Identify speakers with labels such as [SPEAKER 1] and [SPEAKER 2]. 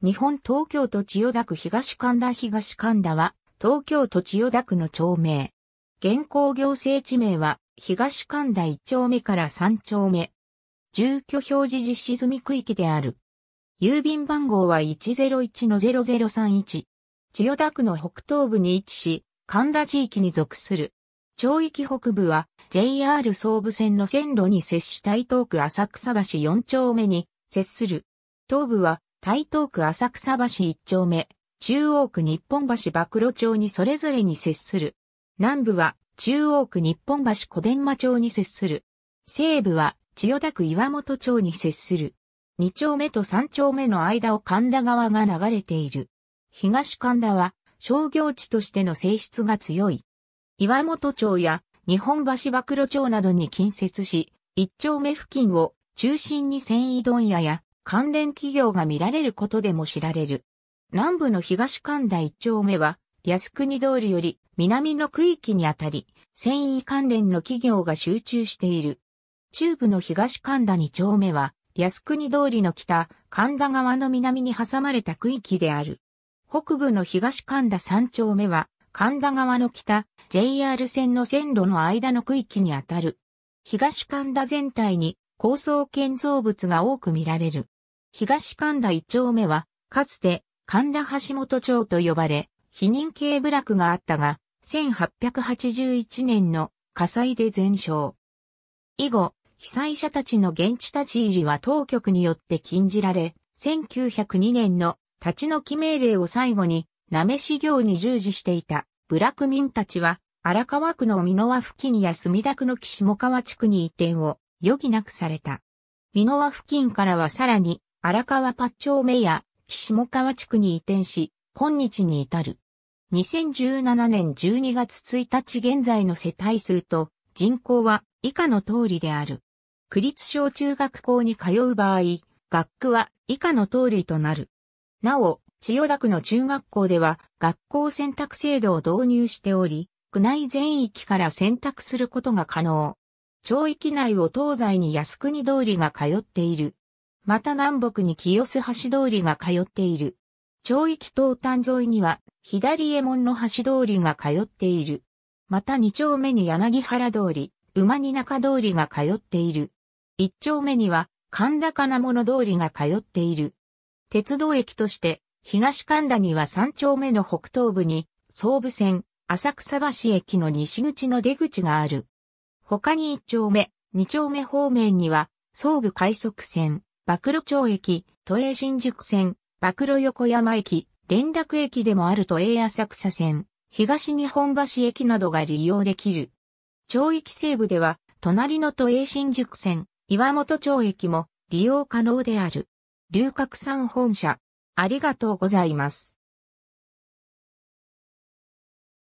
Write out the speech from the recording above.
[SPEAKER 1] 日本東京都千代田区東神田東神田は、東京都千代田区の町名。現行行政地名は、東神田1丁目から3丁目。住居表示実施済み区域である。郵便番号は101-0031。千代田区の北東部に位置し、神田地域に属する。町域北部は JR 総武線の線路に接した伊東区浅草橋4丁目に接する。東部は台東区浅草橋一丁目、中央区日本橋曝露町にそれぞれに接する。南部は中央区日本橋小伝馬町に接する。西部は千代田区岩本町に接する。二丁目と三丁目の間を神田川が流れている。東神田は商業地としての性質が強い。岩本町や日本橋曝露町などに近接し、一丁目付近を中心に繊維問屋や関連企業が見られることでも知られる。南部の東神田一丁目は、靖国通りより南の区域にあたり、繊維関連の企業が集中している。中部の東神田二丁目は、靖国通りの北、神田川の南に挟まれた区域である。北部の東神田三丁目は、神田川の北、JR 線の線路の間の区域にあたる。東神田全体に高層建造物が多く見られる。東神田一丁目は、かつて神田橋本町と呼ばれ、避認系部落があったが、1881年の火災で全焼。以後、被災者たちの現地立ち入りは当局によって禁じられ、1902年の立ち退き命令を最後に、なめし業に従事していた部落民たちは、荒川区の美濃和付近や墨田区の岸下川地区に移転を余儀なくされた。美濃和付近からはさらに荒川八丁目や岸下川地区に移転し、今日に至る。2017年12月1日現在の世帯数と人口は以下の通りである。区立小中学校に通う場合、学区は以下の通りとなる。なお、千代田区の中学校では学校選択制度を導入しており、区内全域から選択することが可能。町域内を東西に靖国通りが通っている。また南北に清洲橋通りが通っている。町域東端沿いには、左衛門の橋通りが通っている。また二丁目に柳原通り、馬に中通りが通っている。一丁目には、神田金物通りが通っている。鉄道駅として、東神田には三丁目の北東部に、総武線、浅草橋駅の西口の出口がある。他に一丁目、二丁目方面には、総武快速線、暴露町駅、都営新宿線、暴露横山駅、連絡駅でもある都営浅草線、東日本橋駅などが利用できる。町域西部では、隣の都営新宿線、岩本町駅も利用可能である。龍角山本社、ありがとうございます。